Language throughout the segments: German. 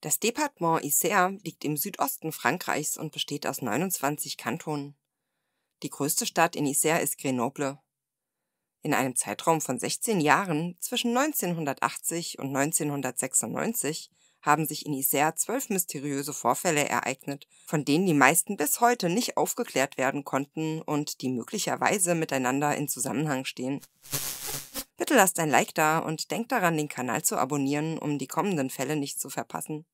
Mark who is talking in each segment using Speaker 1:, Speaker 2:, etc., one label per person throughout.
Speaker 1: Das Departement Isère liegt im Südosten Frankreichs und besteht aus 29 Kantonen. Die größte Stadt in Isère ist Grenoble. In einem Zeitraum von 16 Jahren zwischen 1980 und 1996 haben sich in Isère zwölf mysteriöse Vorfälle ereignet, von denen die meisten bis heute nicht aufgeklärt werden konnten und die möglicherweise miteinander in Zusammenhang stehen. Bitte lasst ein Like da und denkt daran, den Kanal zu abonnieren, um die kommenden Fälle nicht zu verpassen.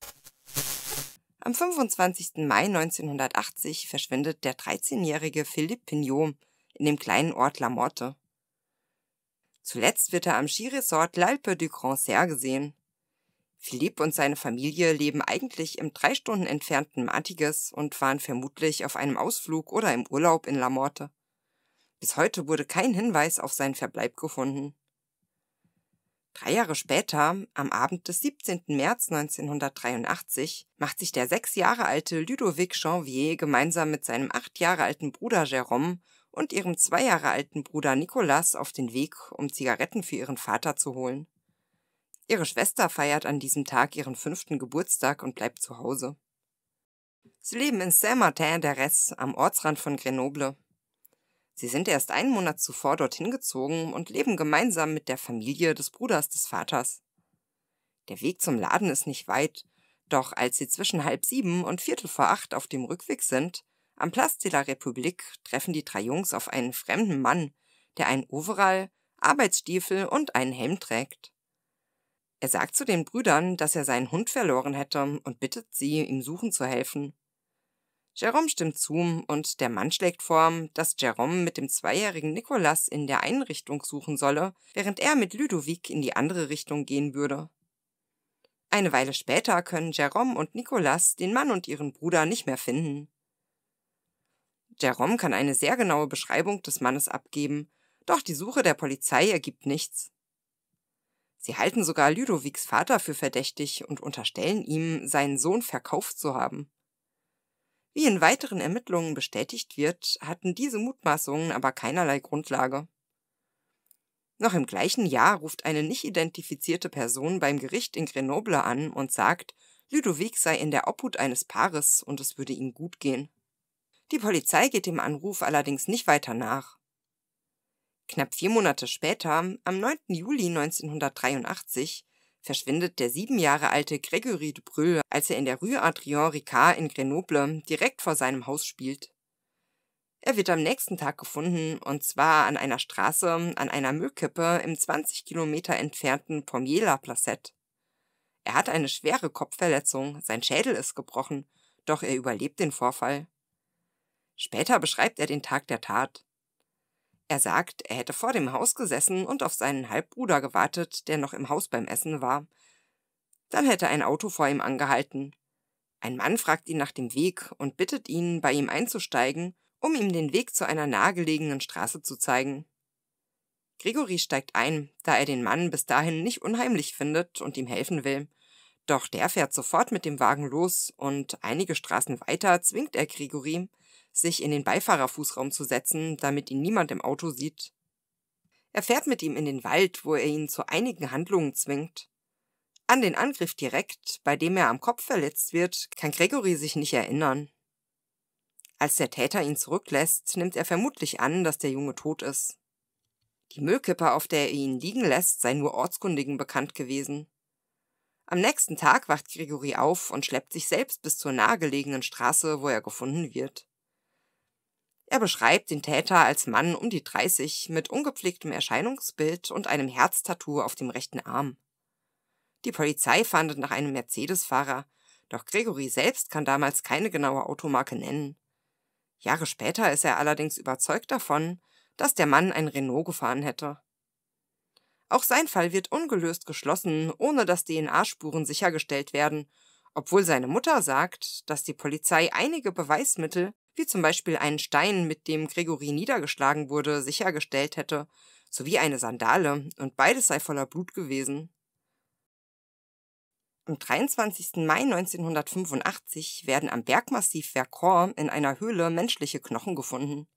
Speaker 1: Am 25. Mai 1980 verschwindet der 13-jährige Philippe Pignot in dem kleinen Ort La Morte. Zuletzt wird er am Skiresort L'Alpe du Grand Serre gesehen. Philippe und seine Familie leben eigentlich im drei Stunden entfernten Martiges und waren vermutlich auf einem Ausflug oder im Urlaub in La Morte. Bis heute wurde kein Hinweis auf seinen Verbleib gefunden. Drei Jahre später, am Abend des 17. März 1983, macht sich der sechs Jahre alte Ludovic Janvier gemeinsam mit seinem acht Jahre alten Bruder Jérôme und ihrem zwei Jahre alten Bruder Nicolas auf den Weg, um Zigaretten für ihren Vater zu holen. Ihre Schwester feiert an diesem Tag ihren fünften Geburtstag und bleibt zu Hause. Sie leben in saint martin des am Ortsrand von Grenoble. Sie sind erst einen Monat zuvor dorthin gezogen und leben gemeinsam mit der Familie des Bruders des Vaters. Der Weg zum Laden ist nicht weit, doch als sie zwischen halb sieben und viertel vor acht auf dem Rückweg sind, am Place de la République treffen die drei Jungs auf einen fremden Mann, der einen Overall, Arbeitsstiefel und einen Helm trägt. Er sagt zu den Brüdern, dass er seinen Hund verloren hätte und bittet sie, ihm suchen zu helfen. Jerome stimmt zu und der Mann schlägt vor, dass Jerome mit dem zweijährigen Nikolas in der einen Richtung suchen solle, während er mit Ludovic in die andere Richtung gehen würde. Eine Weile später können Jerome und Nikolas den Mann und ihren Bruder nicht mehr finden. Jerome kann eine sehr genaue Beschreibung des Mannes abgeben, doch die Suche der Polizei ergibt nichts. Sie halten sogar Ludovics Vater für verdächtig und unterstellen ihm, seinen Sohn verkauft zu haben. Wie in weiteren Ermittlungen bestätigt wird, hatten diese Mutmaßungen aber keinerlei Grundlage. Noch im gleichen Jahr ruft eine nicht identifizierte Person beim Gericht in Grenoble an und sagt, Ludovic sei in der Obhut eines Paares und es würde ihm gut gehen. Die Polizei geht dem Anruf allerdings nicht weiter nach. Knapp vier Monate später, am 9. Juli 1983, verschwindet der sieben Jahre alte Gregory de Brühl, als er in der Rue Adrien Ricard in Grenoble direkt vor seinem Haus spielt. Er wird am nächsten Tag gefunden, und zwar an einer Straße, an einer Müllkippe im 20 Kilometer entfernten Pommier-la Placette. Er hat eine schwere Kopfverletzung, sein Schädel ist gebrochen, doch er überlebt den Vorfall. Später beschreibt er den Tag der Tat. Er sagt, er hätte vor dem Haus gesessen und auf seinen Halbbruder gewartet, der noch im Haus beim Essen war. Dann hätte ein Auto vor ihm angehalten. Ein Mann fragt ihn nach dem Weg und bittet ihn, bei ihm einzusteigen, um ihm den Weg zu einer nahegelegenen Straße zu zeigen. Gregory steigt ein, da er den Mann bis dahin nicht unheimlich findet und ihm helfen will. Doch der fährt sofort mit dem Wagen los und einige Straßen weiter zwingt er Grigori, sich in den Beifahrerfußraum zu setzen, damit ihn niemand im Auto sieht. Er fährt mit ihm in den Wald, wo er ihn zu einigen Handlungen zwingt. An den Angriff direkt, bei dem er am Kopf verletzt wird, kann Gregory sich nicht erinnern. Als der Täter ihn zurücklässt, nimmt er vermutlich an, dass der Junge tot ist. Die Müllkippe, auf der er ihn liegen lässt, sei nur Ortskundigen bekannt gewesen. Am nächsten Tag wacht Gregory auf und schleppt sich selbst bis zur nahegelegenen Straße, wo er gefunden wird. Er beschreibt den Täter als Mann um die 30 mit ungepflegtem Erscheinungsbild und einem Herztattoo auf dem rechten Arm. Die Polizei fahndet nach einem Mercedes-Fahrer, doch Gregory selbst kann damals keine genaue Automarke nennen. Jahre später ist er allerdings überzeugt davon, dass der Mann ein Renault gefahren hätte. Auch sein Fall wird ungelöst geschlossen, ohne dass DNA-Spuren sichergestellt werden, obwohl seine Mutter sagt, dass die Polizei einige Beweismittel wie zum Beispiel einen Stein, mit dem Gregory niedergeschlagen wurde, sichergestellt hätte, sowie eine Sandale, und beides sei voller Blut gewesen. Am 23. Mai 1985 werden am Bergmassiv Vercors in einer Höhle menschliche Knochen gefunden.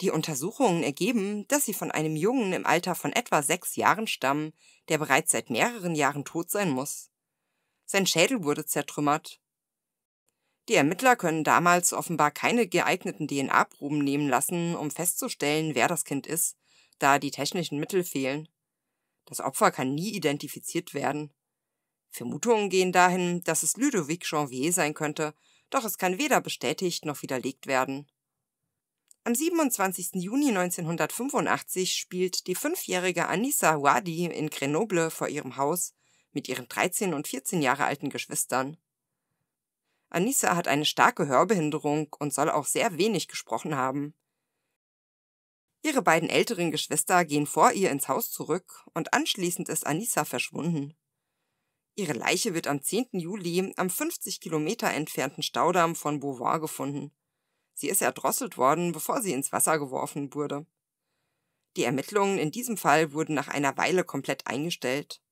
Speaker 1: Die Untersuchungen ergeben, dass sie von einem Jungen im Alter von etwa sechs Jahren stammen, der bereits seit mehreren Jahren tot sein muss. Sein Schädel wurde zertrümmert, die Ermittler können damals offenbar keine geeigneten DNA-Proben nehmen lassen, um festzustellen, wer das Kind ist, da die technischen Mittel fehlen. Das Opfer kann nie identifiziert werden. Vermutungen gehen dahin, dass es Ludovic Janvier sein könnte, doch es kann weder bestätigt noch widerlegt werden. Am 27. Juni 1985 spielt die fünfjährige Anissa Wadi in Grenoble vor ihrem Haus mit ihren 13 und 14 Jahre alten Geschwistern. Anissa hat eine starke Hörbehinderung und soll auch sehr wenig gesprochen haben. Ihre beiden älteren Geschwister gehen vor ihr ins Haus zurück und anschließend ist Anissa verschwunden. Ihre Leiche wird am 10. Juli am 50 Kilometer entfernten Staudamm von Beauvoir gefunden. Sie ist erdrosselt worden, bevor sie ins Wasser geworfen wurde. Die Ermittlungen in diesem Fall wurden nach einer Weile komplett eingestellt.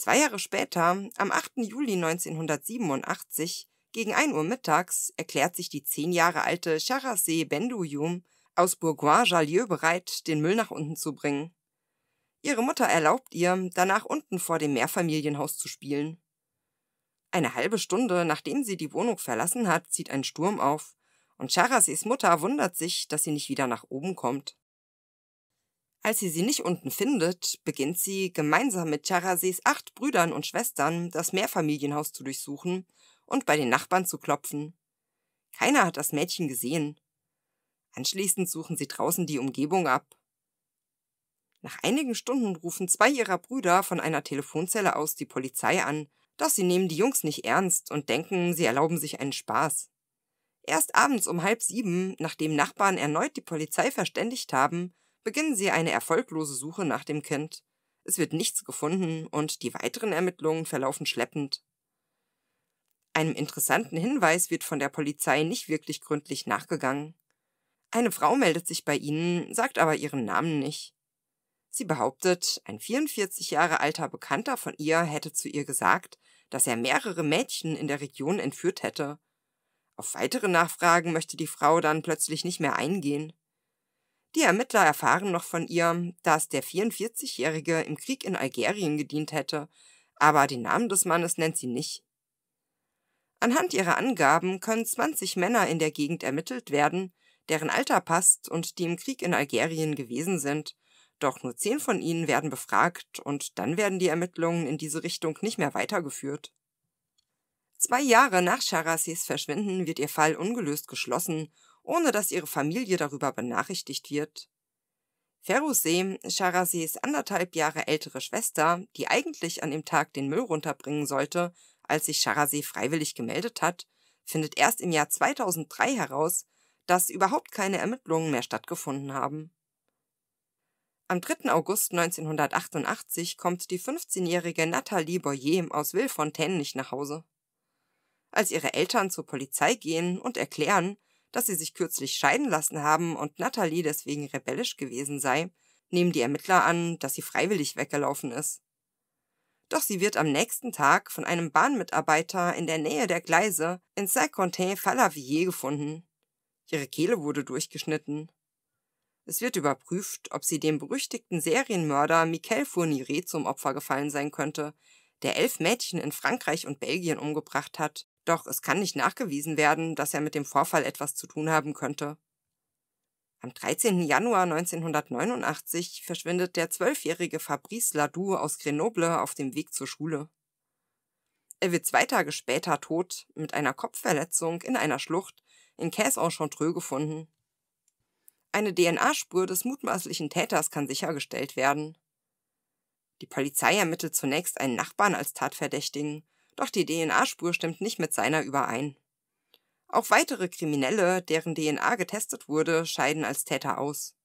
Speaker 1: Zwei Jahre später, am 8. Juli 1987, gegen 1 Uhr mittags, erklärt sich die zehn Jahre alte Charassé Bendouyoum aus bourgois jalieu bereit, den Müll nach unten zu bringen. Ihre Mutter erlaubt ihr, danach unten vor dem Mehrfamilienhaus zu spielen. Eine halbe Stunde, nachdem sie die Wohnung verlassen hat, zieht ein Sturm auf, und Charassés Mutter wundert sich, dass sie nicht wieder nach oben kommt. Als sie sie nicht unten findet, beginnt sie, gemeinsam mit Charasees acht Brüdern und Schwestern das Mehrfamilienhaus zu durchsuchen und bei den Nachbarn zu klopfen. Keiner hat das Mädchen gesehen. Anschließend suchen sie draußen die Umgebung ab. Nach einigen Stunden rufen zwei ihrer Brüder von einer Telefonzelle aus die Polizei an, doch sie nehmen die Jungs nicht ernst und denken, sie erlauben sich einen Spaß. Erst abends um halb sieben, nachdem Nachbarn erneut die Polizei verständigt haben, beginnen sie eine erfolglose Suche nach dem Kind. Es wird nichts gefunden und die weiteren Ermittlungen verlaufen schleppend. Einem interessanten Hinweis wird von der Polizei nicht wirklich gründlich nachgegangen. Eine Frau meldet sich bei ihnen, sagt aber ihren Namen nicht. Sie behauptet, ein 44 Jahre alter Bekannter von ihr hätte zu ihr gesagt, dass er mehrere Mädchen in der Region entführt hätte. Auf weitere Nachfragen möchte die Frau dann plötzlich nicht mehr eingehen. Die Ermittler erfahren noch von ihr, dass der 44-Jährige im Krieg in Algerien gedient hätte, aber den Namen des Mannes nennt sie nicht. Anhand ihrer Angaben können 20 Männer in der Gegend ermittelt werden, deren Alter passt und die im Krieg in Algerien gewesen sind, doch nur zehn von ihnen werden befragt und dann werden die Ermittlungen in diese Richtung nicht mehr weitergeführt. Zwei Jahre nach Charassis Verschwinden wird ihr Fall ungelöst geschlossen ohne dass ihre Familie darüber benachrichtigt wird. Ferusem, Sharasis anderthalb Jahre ältere Schwester, die eigentlich an dem Tag den Müll runterbringen sollte, als sich Sharasi freiwillig gemeldet hat, findet erst im Jahr 2003 heraus, dass überhaupt keine Ermittlungen mehr stattgefunden haben. Am 3. August 1988 kommt die 15-jährige Nathalie Boyer aus Villefontaine nicht nach Hause. Als ihre Eltern zur Polizei gehen und erklären, dass sie sich kürzlich scheiden lassen haben und Natalie deswegen rebellisch gewesen sei, nehmen die Ermittler an, dass sie freiwillig weggelaufen ist. Doch sie wird am nächsten Tag von einem Bahnmitarbeiter in der Nähe der Gleise in Saint-Quentin-Fallavier gefunden. Ihre Kehle wurde durchgeschnitten. Es wird überprüft, ob sie dem berüchtigten Serienmörder Michel Fourniret zum Opfer gefallen sein könnte, der elf Mädchen in Frankreich und Belgien umgebracht hat doch es kann nicht nachgewiesen werden, dass er mit dem Vorfall etwas zu tun haben könnte. Am 13. Januar 1989 verschwindet der zwölfjährige Fabrice Ladoux aus Grenoble auf dem Weg zur Schule. Er wird zwei Tage später tot mit einer Kopfverletzung in einer Schlucht in Caisse-en-Chantreux gefunden. Eine DNA-Spur des mutmaßlichen Täters kann sichergestellt werden. Die Polizei ermittelt zunächst einen Nachbarn als Tatverdächtigen, doch die DNA-Spur stimmt nicht mit seiner überein. Auch weitere Kriminelle, deren DNA getestet wurde, scheiden als Täter aus.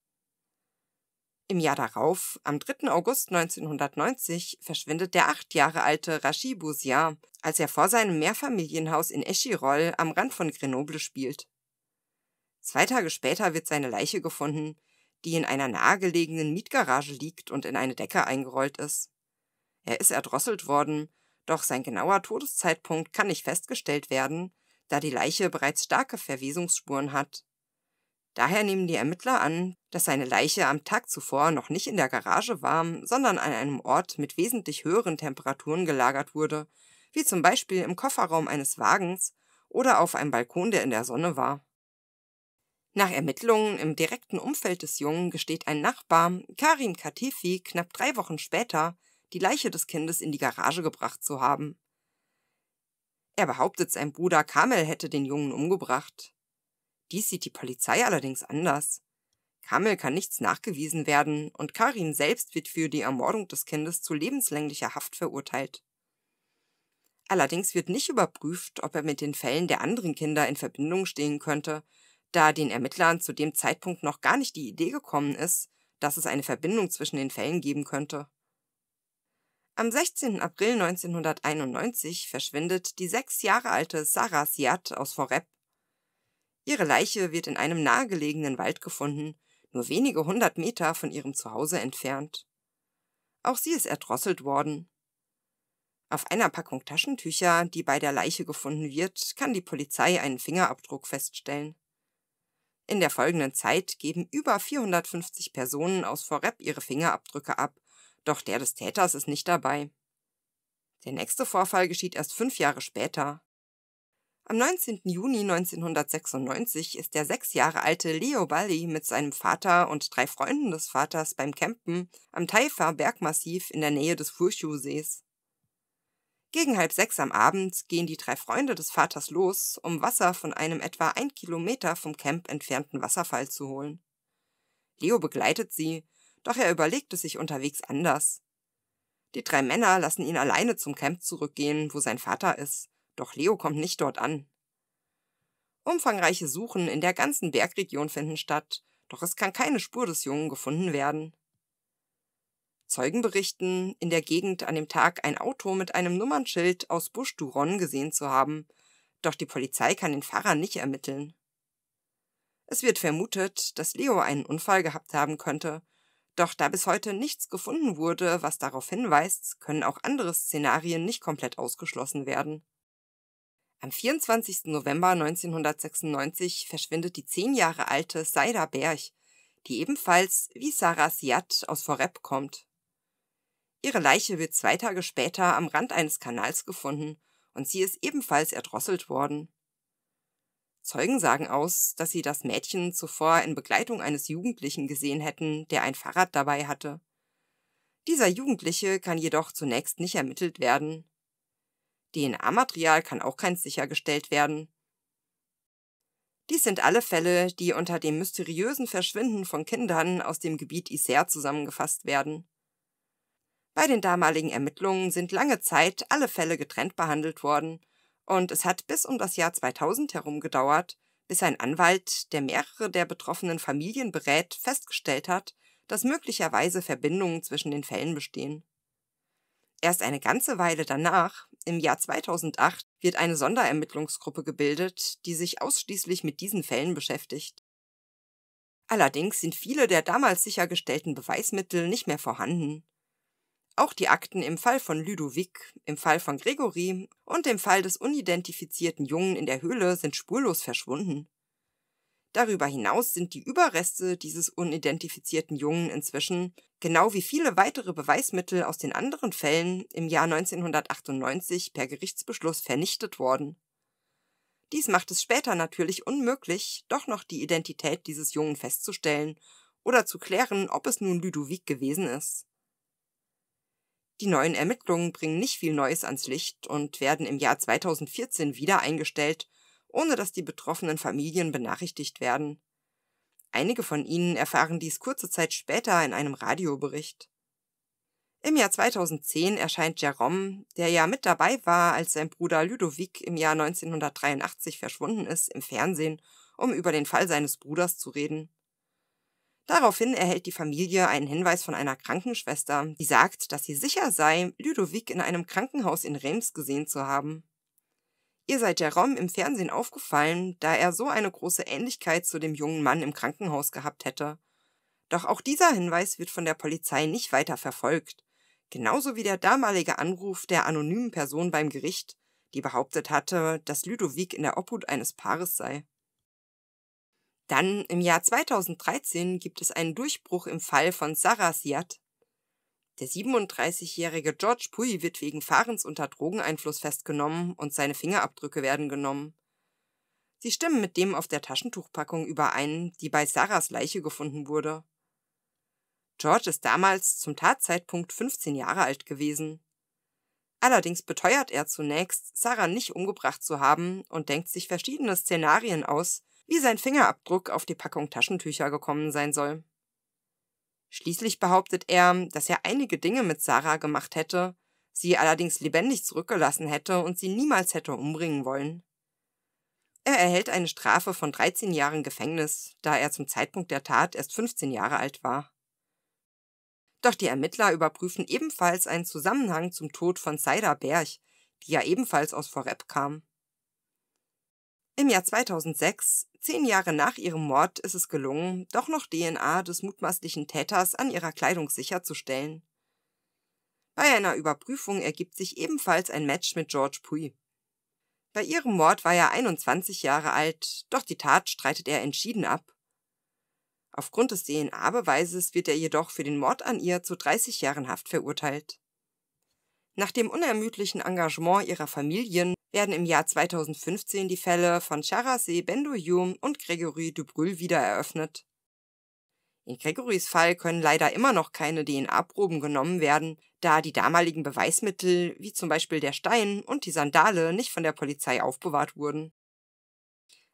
Speaker 1: Im Jahr darauf, am 3. August 1990, verschwindet der acht Jahre alte Rachid Bouzia, als er vor seinem Mehrfamilienhaus in Eschirol am Rand von Grenoble spielt. Zwei Tage später wird seine Leiche gefunden, die in einer nahegelegenen Mietgarage liegt und in eine Decke eingerollt ist. Er ist erdrosselt worden doch sein genauer Todeszeitpunkt kann nicht festgestellt werden, da die Leiche bereits starke Verwesungsspuren hat. Daher nehmen die Ermittler an, dass seine Leiche am Tag zuvor noch nicht in der Garage war, sondern an einem Ort mit wesentlich höheren Temperaturen gelagert wurde, wie zum Beispiel im Kofferraum eines Wagens oder auf einem Balkon, der in der Sonne war. Nach Ermittlungen im direkten Umfeld des Jungen gesteht ein Nachbar, Karim Katifi, knapp drei Wochen später, die Leiche des Kindes in die Garage gebracht zu haben. Er behauptet, sein Bruder Kamel hätte den Jungen umgebracht. Dies sieht die Polizei allerdings anders. Kamel kann nichts nachgewiesen werden und Karin selbst wird für die Ermordung des Kindes zu lebenslänglicher Haft verurteilt. Allerdings wird nicht überprüft, ob er mit den Fällen der anderen Kinder in Verbindung stehen könnte, da den Ermittlern zu dem Zeitpunkt noch gar nicht die Idee gekommen ist, dass es eine Verbindung zwischen den Fällen geben könnte. Am 16. April 1991 verschwindet die sechs Jahre alte Sarah Siad aus Vorep. Ihre Leiche wird in einem nahegelegenen Wald gefunden, nur wenige hundert Meter von ihrem Zuhause entfernt. Auch sie ist erdrosselt worden. Auf einer Packung Taschentücher, die bei der Leiche gefunden wird, kann die Polizei einen Fingerabdruck feststellen. In der folgenden Zeit geben über 450 Personen aus Vorep ihre Fingerabdrücke ab doch der des Täters ist nicht dabei. Der nächste Vorfall geschieht erst fünf Jahre später. Am 19. Juni 1996 ist der sechs Jahre alte Leo Balli mit seinem Vater und drei Freunden des Vaters beim Campen am Taifa Bergmassiv in der Nähe des Furshu-Sees. Gegen halb sechs am Abend gehen die drei Freunde des Vaters los, um Wasser von einem etwa ein Kilometer vom Camp entfernten Wasserfall zu holen. Leo begleitet sie, doch er überlegt es sich unterwegs anders. Die drei Männer lassen ihn alleine zum Camp zurückgehen, wo sein Vater ist, doch Leo kommt nicht dort an. Umfangreiche Suchen in der ganzen Bergregion finden statt, doch es kann keine Spur des Jungen gefunden werden. Zeugen berichten, in der Gegend an dem Tag ein Auto mit einem Nummernschild aus Busch Duron gesehen zu haben, doch die Polizei kann den Fahrer nicht ermitteln. Es wird vermutet, dass Leo einen Unfall gehabt haben könnte doch da bis heute nichts gefunden wurde, was darauf hinweist, können auch andere Szenarien nicht komplett ausgeschlossen werden. Am 24. November 1996 verschwindet die zehn Jahre alte Saida Berg, die ebenfalls wie Sarah Siad aus Foreb kommt. Ihre Leiche wird zwei Tage später am Rand eines Kanals gefunden und sie ist ebenfalls erdrosselt worden. Zeugen sagen aus, dass sie das Mädchen zuvor in Begleitung eines Jugendlichen gesehen hätten, der ein Fahrrad dabei hatte. Dieser Jugendliche kann jedoch zunächst nicht ermittelt werden. DNA-Material kann auch keins sichergestellt werden. Dies sind alle Fälle, die unter dem mysteriösen Verschwinden von Kindern aus dem Gebiet Isère zusammengefasst werden. Bei den damaligen Ermittlungen sind lange Zeit alle Fälle getrennt behandelt worden und es hat bis um das Jahr 2000 herum gedauert, bis ein Anwalt, der mehrere der betroffenen Familien berät, festgestellt hat, dass möglicherweise Verbindungen zwischen den Fällen bestehen. Erst eine ganze Weile danach, im Jahr 2008, wird eine Sonderermittlungsgruppe gebildet, die sich ausschließlich mit diesen Fällen beschäftigt. Allerdings sind viele der damals sichergestellten Beweismittel nicht mehr vorhanden. Auch die Akten im Fall von Ludovic, im Fall von Gregory und im Fall des unidentifizierten Jungen in der Höhle sind spurlos verschwunden. Darüber hinaus sind die Überreste dieses unidentifizierten Jungen inzwischen, genau wie viele weitere Beweismittel aus den anderen Fällen, im Jahr 1998 per Gerichtsbeschluss vernichtet worden. Dies macht es später natürlich unmöglich, doch noch die Identität dieses Jungen festzustellen oder zu klären, ob es nun Ludovic gewesen ist. Die neuen Ermittlungen bringen nicht viel Neues ans Licht und werden im Jahr 2014 wieder eingestellt, ohne dass die betroffenen Familien benachrichtigt werden. Einige von ihnen erfahren dies kurze Zeit später in einem Radiobericht. Im Jahr 2010 erscheint Jerome, der ja mit dabei war, als sein Bruder Ludovic im Jahr 1983 verschwunden ist, im Fernsehen, um über den Fall seines Bruders zu reden. Daraufhin erhält die Familie einen Hinweis von einer Krankenschwester, die sagt, dass sie sicher sei, Ludovic in einem Krankenhaus in Reims gesehen zu haben. Ihr sei Jerome im Fernsehen aufgefallen, da er so eine große Ähnlichkeit zu dem jungen Mann im Krankenhaus gehabt hätte. Doch auch dieser Hinweis wird von der Polizei nicht weiter verfolgt, genauso wie der damalige Anruf der anonymen Person beim Gericht, die behauptet hatte, dass Ludovic in der Obhut eines Paares sei. Dann im Jahr 2013 gibt es einen Durchbruch im Fall von Sarah Siad. Der 37-jährige George Pui wird wegen Fahrens unter Drogeneinfluss festgenommen und seine Fingerabdrücke werden genommen. Sie stimmen mit dem auf der Taschentuchpackung überein, die bei Sarahs Leiche gefunden wurde. George ist damals zum Tatzeitpunkt 15 Jahre alt gewesen. Allerdings beteuert er zunächst, Sarah nicht umgebracht zu haben und denkt sich verschiedene Szenarien aus, wie sein Fingerabdruck auf die Packung Taschentücher gekommen sein soll. Schließlich behauptet er, dass er einige Dinge mit Sarah gemacht hätte, sie allerdings lebendig zurückgelassen hätte und sie niemals hätte umbringen wollen. Er erhält eine Strafe von 13 Jahren Gefängnis, da er zum Zeitpunkt der Tat erst 15 Jahre alt war. Doch die Ermittler überprüfen ebenfalls einen Zusammenhang zum Tod von Saida Berg, die ja ebenfalls aus Vorep kam. Im Jahr 2006, zehn Jahre nach ihrem Mord, ist es gelungen, doch noch DNA des mutmaßlichen Täters an ihrer Kleidung sicherzustellen. Bei einer Überprüfung ergibt sich ebenfalls ein Match mit George Puy. Bei ihrem Mord war er 21 Jahre alt, doch die Tat streitet er entschieden ab. Aufgrund des DNA-Beweises wird er jedoch für den Mord an ihr zu 30 Jahren Haft verurteilt. Nach dem unermüdlichen Engagement ihrer Familien werden im Jahr 2015 die Fälle von Charasé Bendoyoum und Gregory Dubrul wieder eröffnet. In Gregorys Fall können leider immer noch keine DNA-Proben genommen werden, da die damaligen Beweismittel, wie zum Beispiel der Stein und die Sandale, nicht von der Polizei aufbewahrt wurden.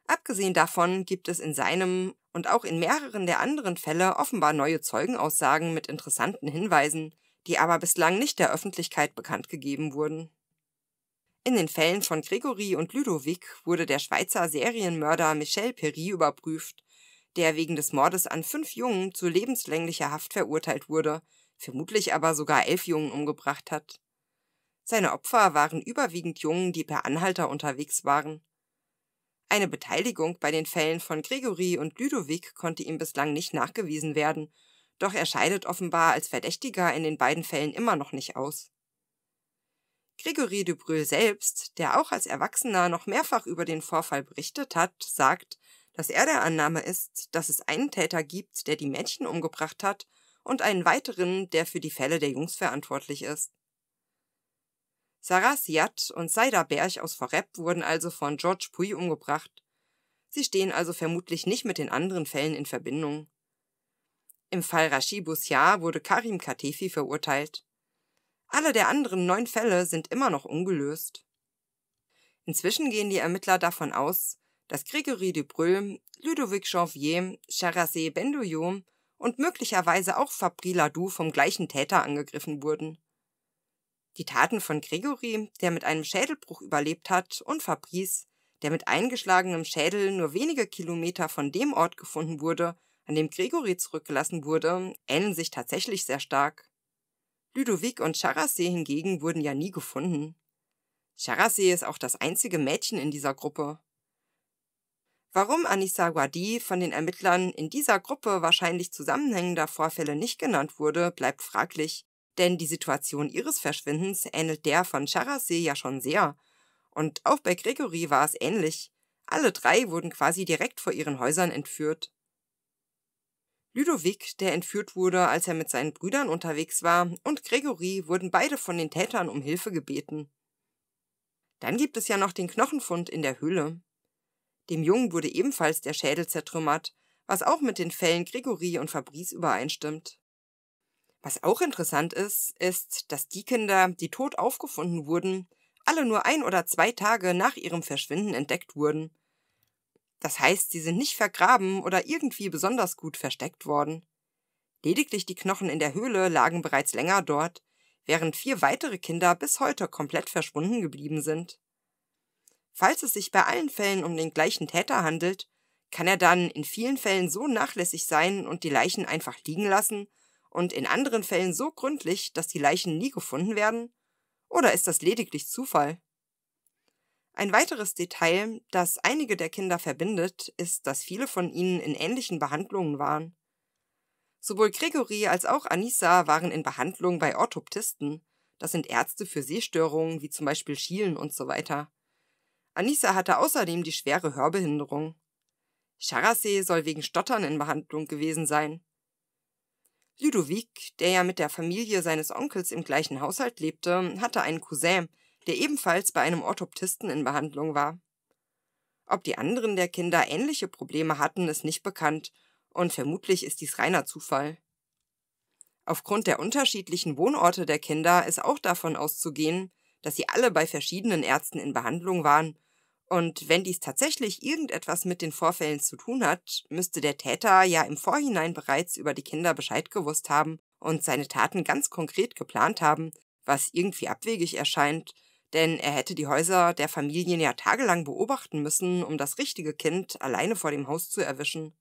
Speaker 1: Abgesehen davon gibt es in seinem und auch in mehreren der anderen Fälle offenbar neue Zeugenaussagen mit interessanten Hinweisen, die aber bislang nicht der Öffentlichkeit bekannt gegeben wurden. In den Fällen von Gregory und Ludovic wurde der Schweizer Serienmörder Michel Perry überprüft, der wegen des Mordes an fünf Jungen zu lebenslänglicher Haft verurteilt wurde, vermutlich aber sogar elf Jungen umgebracht hat. Seine Opfer waren überwiegend Jungen, die per Anhalter unterwegs waren. Eine Beteiligung bei den Fällen von Gregory und Ludovic konnte ihm bislang nicht nachgewiesen werden doch er scheidet offenbar als Verdächtiger in den beiden Fällen immer noch nicht aus. Gregory de Brühl selbst, der auch als Erwachsener noch mehrfach über den Vorfall berichtet hat, sagt, dass er der Annahme ist, dass es einen Täter gibt, der die Mädchen umgebracht hat und einen weiteren, der für die Fälle der Jungs verantwortlich ist. Sarah Siat und Saida Berch aus Vorep wurden also von George Puy umgebracht. Sie stehen also vermutlich nicht mit den anderen Fällen in Verbindung. Im Fall Rashid Boussia wurde Karim Katefi verurteilt. Alle der anderen neun Fälle sind immer noch ungelöst. Inzwischen gehen die Ermittler davon aus, dass Gregory Dubreuil, Ludovic Janvier, Charazé Bendouillon und möglicherweise auch Fabri Ladoux vom gleichen Täter angegriffen wurden. Die Taten von Gregory, der mit einem Schädelbruch überlebt hat, und Fabrice, der mit eingeschlagenem Schädel nur wenige Kilometer von dem Ort gefunden wurde, an dem Gregory zurückgelassen wurde, ähneln sich tatsächlich sehr stark. Ludovic und Charassé hingegen wurden ja nie gefunden. Charassé ist auch das einzige Mädchen in dieser Gruppe. Warum Anissa Guadi von den Ermittlern in dieser Gruppe wahrscheinlich zusammenhängender Vorfälle nicht genannt wurde, bleibt fraglich, denn die Situation ihres Verschwindens ähnelt der von Charassé ja schon sehr. Und auch bei Gregory war es ähnlich. Alle drei wurden quasi direkt vor ihren Häusern entführt. Ludovic, der entführt wurde, als er mit seinen Brüdern unterwegs war, und Gregory wurden beide von den Tätern um Hilfe gebeten. Dann gibt es ja noch den Knochenfund in der Höhle. Dem Jungen wurde ebenfalls der Schädel zertrümmert, was auch mit den Fällen Gregory und Fabrice übereinstimmt. Was auch interessant ist, ist, dass die Kinder, die tot aufgefunden wurden, alle nur ein oder zwei Tage nach ihrem Verschwinden entdeckt wurden das heißt, sie sind nicht vergraben oder irgendwie besonders gut versteckt worden. Lediglich die Knochen in der Höhle lagen bereits länger dort, während vier weitere Kinder bis heute komplett verschwunden geblieben sind. Falls es sich bei allen Fällen um den gleichen Täter handelt, kann er dann in vielen Fällen so nachlässig sein und die Leichen einfach liegen lassen und in anderen Fällen so gründlich, dass die Leichen nie gefunden werden? Oder ist das lediglich Zufall? Ein weiteres Detail, das einige der Kinder verbindet, ist, dass viele von ihnen in ähnlichen Behandlungen waren. Sowohl Gregory als auch Anissa waren in Behandlung bei Orthoptisten. Das sind Ärzte für Sehstörungen wie zum Beispiel Schielen und so weiter. Anissa hatte außerdem die schwere Hörbehinderung. Charasee soll wegen Stottern in Behandlung gewesen sein. Ludovic, der ja mit der Familie seines Onkels im gleichen Haushalt lebte, hatte einen Cousin, der ebenfalls bei einem Orthoptisten in Behandlung war. Ob die anderen der Kinder ähnliche Probleme hatten, ist nicht bekannt, und vermutlich ist dies reiner Zufall. Aufgrund der unterschiedlichen Wohnorte der Kinder ist auch davon auszugehen, dass sie alle bei verschiedenen Ärzten in Behandlung waren, und wenn dies tatsächlich irgendetwas mit den Vorfällen zu tun hat, müsste der Täter ja im Vorhinein bereits über die Kinder Bescheid gewusst haben und seine Taten ganz konkret geplant haben, was irgendwie abwegig erscheint, denn er hätte die Häuser der Familien ja tagelang beobachten müssen, um das richtige Kind alleine vor dem Haus zu erwischen.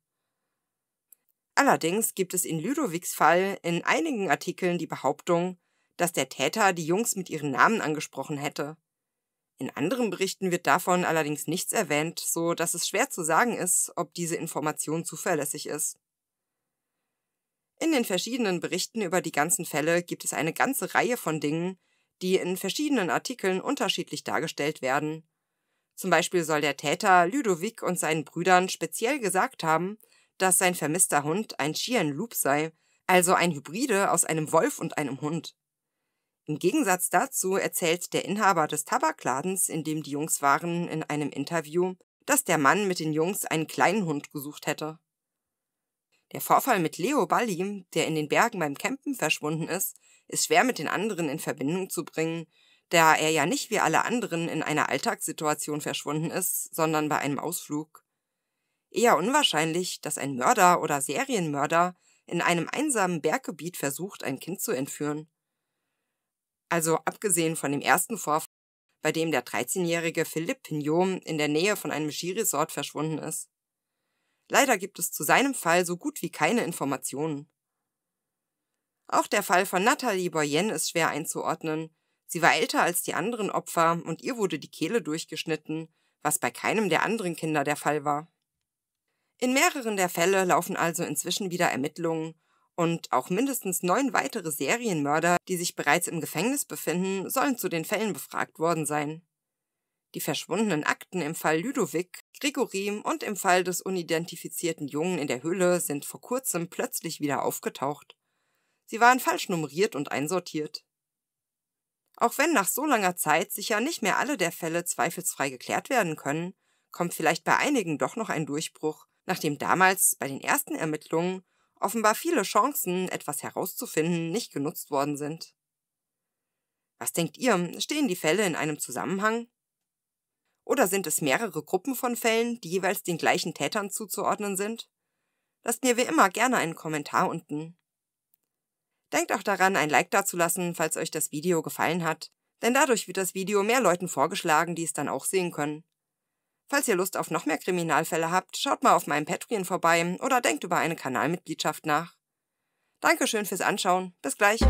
Speaker 1: Allerdings gibt es in Ludovics Fall in einigen Artikeln die Behauptung, dass der Täter die Jungs mit ihren Namen angesprochen hätte. In anderen Berichten wird davon allerdings nichts erwähnt, so dass es schwer zu sagen ist, ob diese Information zuverlässig ist. In den verschiedenen Berichten über die ganzen Fälle gibt es eine ganze Reihe von Dingen, die in verschiedenen Artikeln unterschiedlich dargestellt werden. Zum Beispiel soll der Täter Ludovic und seinen Brüdern speziell gesagt haben, dass sein vermisster Hund ein Chien Loop sei, also ein Hybride aus einem Wolf und einem Hund. Im Gegensatz dazu erzählt der Inhaber des Tabakladens, in dem die Jungs waren, in einem Interview, dass der Mann mit den Jungs einen kleinen Hund gesucht hätte. Der Vorfall mit Leo Balli, der in den Bergen beim Campen verschwunden ist, ist schwer mit den anderen in Verbindung zu bringen, da er ja nicht wie alle anderen in einer Alltagssituation verschwunden ist, sondern bei einem Ausflug. Eher unwahrscheinlich, dass ein Mörder oder Serienmörder in einem einsamen Berggebiet versucht, ein Kind zu entführen. Also abgesehen von dem ersten Vorfall, bei dem der 13-jährige Philipp Pignot in der Nähe von einem Skiresort verschwunden ist. Leider gibt es zu seinem Fall so gut wie keine Informationen. Auch der Fall von Nathalie Boyen ist schwer einzuordnen. Sie war älter als die anderen Opfer und ihr wurde die Kehle durchgeschnitten, was bei keinem der anderen Kinder der Fall war. In mehreren der Fälle laufen also inzwischen wieder Ermittlungen und auch mindestens neun weitere Serienmörder, die sich bereits im Gefängnis befinden, sollen zu den Fällen befragt worden sein. Die verschwundenen Akten im Fall Ludovic, Grigorim und im Fall des unidentifizierten Jungen in der Höhle sind vor kurzem plötzlich wieder aufgetaucht. Sie waren falsch nummeriert und einsortiert. Auch wenn nach so langer Zeit sicher nicht mehr alle der Fälle zweifelsfrei geklärt werden können, kommt vielleicht bei einigen doch noch ein Durchbruch, nachdem damals bei den ersten Ermittlungen offenbar viele Chancen, etwas herauszufinden, nicht genutzt worden sind. Was denkt ihr, stehen die Fälle in einem Zusammenhang? Oder sind es mehrere Gruppen von Fällen, die jeweils den gleichen Tätern zuzuordnen sind? Lasst mir wie immer gerne einen Kommentar unten. Denkt auch daran, ein Like dazulassen, falls euch das Video gefallen hat, denn dadurch wird das Video mehr Leuten vorgeschlagen, die es dann auch sehen können. Falls ihr Lust auf noch mehr Kriminalfälle habt, schaut mal auf meinem Patreon vorbei oder denkt über eine Kanalmitgliedschaft nach. Dankeschön fürs Anschauen, bis gleich.